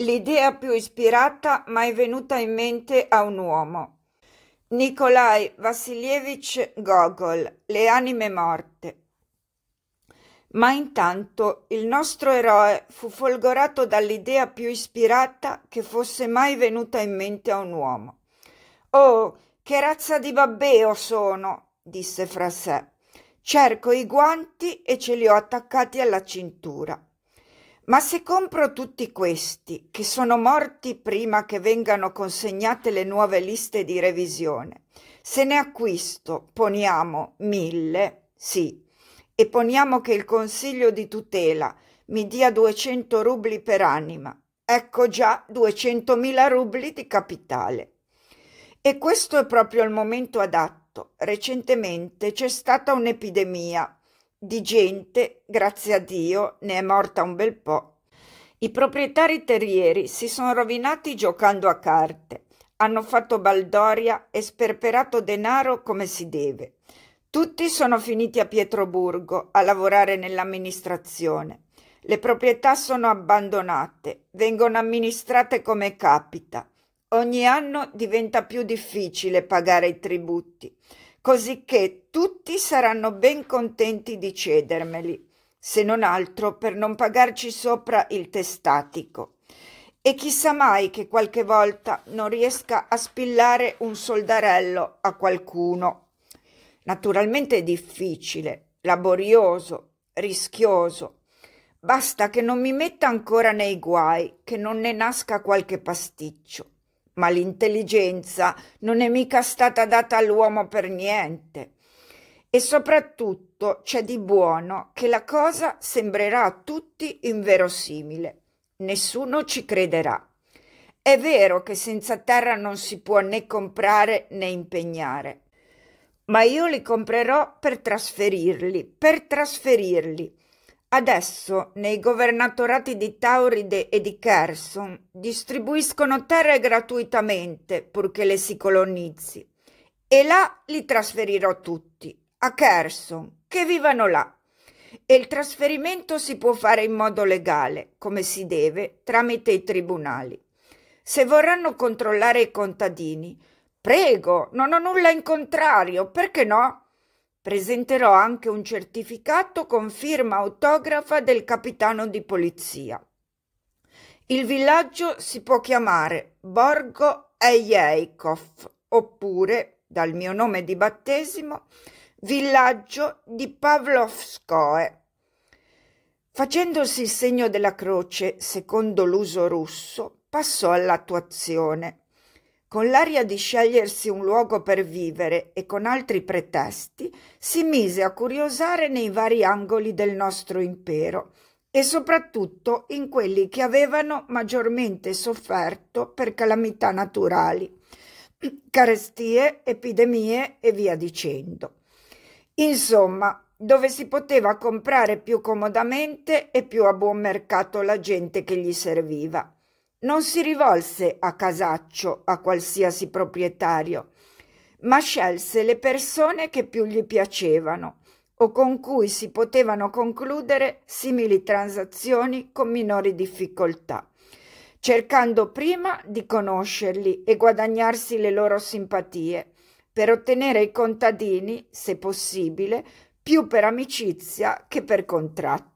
L'idea più ispirata mai venuta in mente a un uomo. Nikolai Vassilievich Gogol, Le anime morte. Ma intanto il nostro eroe fu folgorato dall'idea più ispirata che fosse mai venuta in mente a un uomo. Oh, che razza di babbeo sono, disse fra sé. Cerco i guanti e ce li ho attaccati alla cintura. Ma se compro tutti questi, che sono morti prima che vengano consegnate le nuove liste di revisione, se ne acquisto, poniamo, mille, sì, e poniamo che il Consiglio di tutela mi dia 200 rubli per anima, ecco già 200.000 rubli di capitale. E questo è proprio il momento adatto. Recentemente c'è stata un'epidemia di gente, grazie a Dio, ne è morta un bel po'. I proprietari terrieri si sono rovinati giocando a carte, hanno fatto baldoria e sperperato denaro come si deve. Tutti sono finiti a Pietroburgo a lavorare nell'amministrazione. Le proprietà sono abbandonate, vengono amministrate come capita. Ogni anno diventa più difficile pagare i tributi, cosicché tutti saranno ben contenti di cedermeli, se non altro per non pagarci sopra il testatico. E chissà mai che qualche volta non riesca a spillare un soldarello a qualcuno. Naturalmente è difficile, laborioso, rischioso. Basta che non mi metta ancora nei guai, che non ne nasca qualche pasticcio ma l'intelligenza non è mica stata data all'uomo per niente. E soprattutto c'è di buono che la cosa sembrerà a tutti inverosimile. Nessuno ci crederà. È vero che senza terra non si può né comprare né impegnare, ma io li comprerò per trasferirli, per trasferirli Adesso nei governatorati di Tauride e di Cherson distribuiscono terre gratuitamente purché le si colonizzi e là li trasferirò tutti, a Cherson, che vivano là. E il trasferimento si può fare in modo legale, come si deve, tramite i tribunali. Se vorranno controllare i contadini, prego, non ho nulla in contrario, perché no? Presenterò anche un certificato con firma autografa del capitano di polizia. Il villaggio si può chiamare Borgo Ejeikov oppure, dal mio nome di battesimo, villaggio di Pavlovskoe. Facendosi il segno della croce secondo l'uso russo, passò all'attuazione con l'aria di scegliersi un luogo per vivere e con altri pretesti, si mise a curiosare nei vari angoli del nostro impero e soprattutto in quelli che avevano maggiormente sofferto per calamità naturali, carestie, epidemie e via dicendo. Insomma, dove si poteva comprare più comodamente e più a buon mercato la gente che gli serviva non si rivolse a Casaccio, a qualsiasi proprietario, ma scelse le persone che più gli piacevano o con cui si potevano concludere simili transazioni con minori difficoltà, cercando prima di conoscerli e guadagnarsi le loro simpatie, per ottenere i contadini, se possibile, più per amicizia che per contratto.